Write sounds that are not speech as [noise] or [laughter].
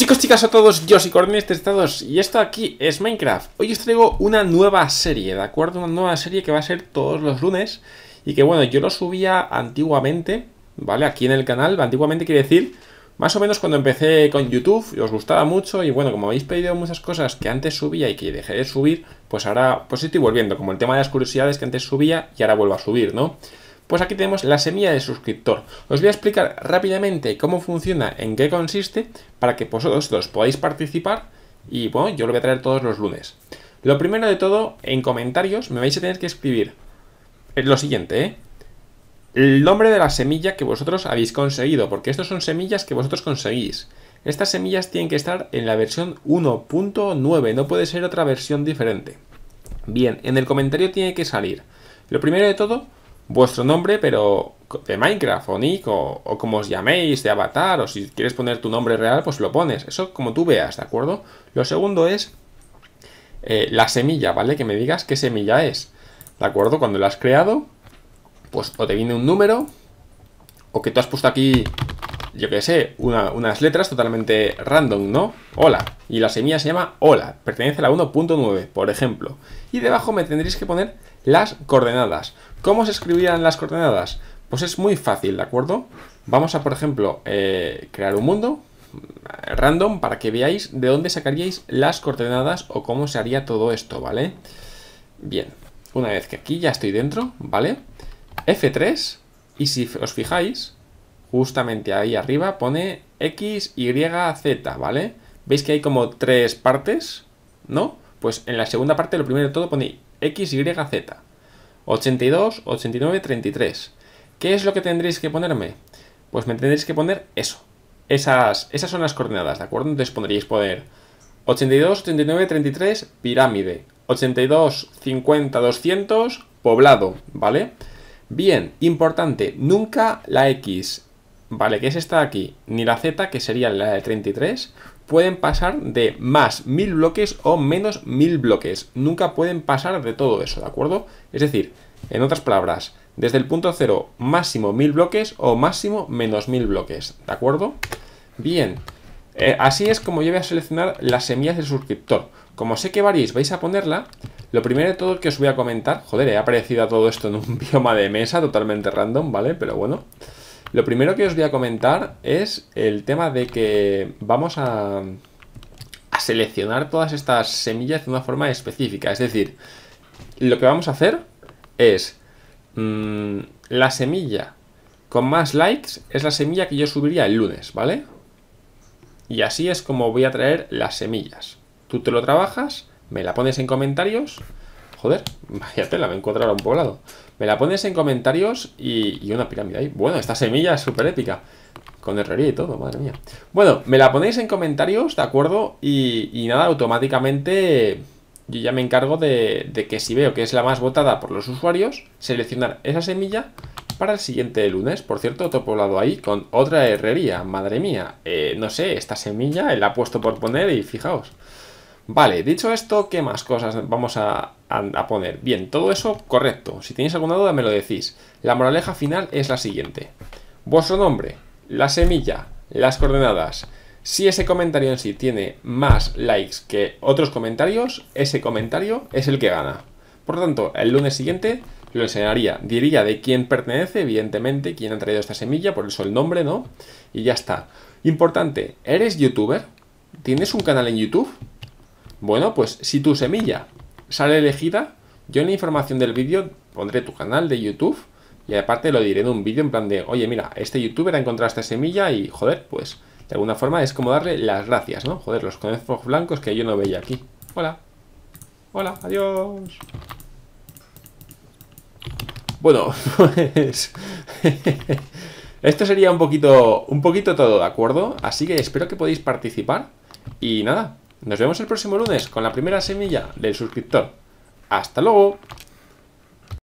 Chicos, chicas, a todos, yo soy Cornelius Estados y esto aquí es Minecraft. Hoy os traigo una nueva serie, ¿de acuerdo? Una nueva serie que va a ser todos los lunes y que, bueno, yo lo subía antiguamente, ¿vale? Aquí en el canal, antiguamente quiere decir, más o menos cuando empecé con YouTube, y os gustaba mucho y, bueno, como habéis pedido muchas cosas que antes subía y que dejé de subir, pues ahora, pues estoy volviendo, como el tema de las curiosidades que antes subía y ahora vuelvo a subir, ¿no? Pues aquí tenemos la semilla de suscriptor. Os voy a explicar rápidamente cómo funciona, en qué consiste, para que vosotros podáis participar y bueno, yo lo voy a traer todos los lunes. Lo primero de todo, en comentarios me vais a tener que escribir eh, lo siguiente, ¿eh? El nombre de la semilla que vosotros habéis conseguido, porque estas son semillas que vosotros conseguís. Estas semillas tienen que estar en la versión 1.9, no puede ser otra versión diferente. Bien, en el comentario tiene que salir. Lo primero de todo, vuestro nombre, pero de Minecraft o Nick o, como os llaméis, de avatar, o si quieres poner tu nombre real, pues lo pones. Eso como tú veas, ¿de acuerdo? Lo segundo es eh, la semilla, ¿vale? Que me digas qué semilla es, ¿de acuerdo? Cuando la has creado, pues o te viene un número, o que tú has puesto aquí, yo qué sé, unas letras totalmente random, ¿no? Hola. Y la semilla se llama hola, pertenece a la 1.9, por ejemplo. Y debajo me tendréis que poner las coordenadas. ¿Cómo se escribirían las coordenadas? Pues es muy fácil, ¿de acuerdo? Vamos a, por ejemplo, eh, crear un mundo eh, random para que veáis de dónde sacaríais las coordenadas o cómo se haría todo esto, ¿vale? Bien, una vez que aquí ya estoy dentro, ¿vale? F3, y si os fijáis, justamente ahí arriba pone X, Y, Z, ¿vale? ¿Veis que hay como tres partes? ¿No? Pues en la segunda parte, lo primero de todo pone XYZ. 82, 89, 33. ¿Qué es lo que tendréis que ponerme? Pues me tendréis que poner eso. Esas, esas son las coordenadas, ¿de acuerdo? Entonces pondríais poder 82, 89, 33, pirámide. 82, 50, 200, poblado, ¿vale? Bien, importante, nunca la X ¿vale? Que es esta de aquí, ni la Z, que sería la de 33, pueden pasar de más 1000 bloques o menos 1000 bloques. Nunca pueden pasar de todo eso, ¿de acuerdo? Es decir, en otras palabras, desde el punto cero, máximo mil bloques o máximo menos mil bloques, ¿de acuerdo? Bien, eh, así es como yo voy a seleccionar las semillas del suscriptor. Como sé que varíais vais a ponerla, lo primero de todo que os voy a comentar, joder, he aparecido todo esto en un [laughs] bioma de mesa totalmente random, ¿vale? Pero bueno, lo primero que os voy a comentar es el tema de que vamos a, seleccionar todas estas semillas de una forma específica. Es decir, lo que vamos a hacer es mm, la semilla con más likes es la semilla que yo subiría el lunes, ¿vale? Y así es como voy a traer las semillas. Tú te lo trabajas, me la pones en comentarios Joder, vaya tela, me he encontrado a un poblado. Me la pones en comentarios y, y una pirámide ahí. Bueno, esta semilla es súper épica. Con herrería y todo, madre mía. Bueno, me la ponéis en comentarios, ¿de acuerdo? Y, nada, automáticamente yo ya me encargo de, que si veo que es la más votada por los usuarios, seleccionar esa semilla para el siguiente lunes. Por cierto, otro poblado ahí con otra herrería. Madre mía, eh, no sé, esta semilla la ha puesto por poner y fijaos. Vale, dicho esto, ¿qué más cosas vamos a, poner? Bien, todo eso correcto. Si tenéis alguna duda me lo decís. La moraleja final es la siguiente. Vuestro nombre, la semilla, las coordenadas. Si ese comentario en sí tiene más likes que otros comentarios, ese comentario es el que gana. Por lo tanto, el lunes siguiente lo enseñaría. Diría de quién pertenece, evidentemente, quién ha traído esta semilla, por eso el nombre, ¿no? Y ya está. Importante, ¿eres youtuber? ¿Tienes un canal en YouTube? Bueno, pues si tu semilla sale elegida, yo en la información del vídeo pondré tu canal de YouTube y aparte lo diré en un vídeo en plan de, oye, mira, este youtuber ha encontrado esta semilla y, joder, pues de alguna forma es como darle las gracias, ¿no? Joder, los conejos blancos que yo no veía aquí. Hola. Hola, adiós. Bueno, [laughs] pues... [laughs] Esto sería un poquito, un poquito todo, ¿de acuerdo? Así que espero que podáis participar. Y nada, nos vemos el próximo lunes con la primera semilla del suscriptor. ¡Hasta luego!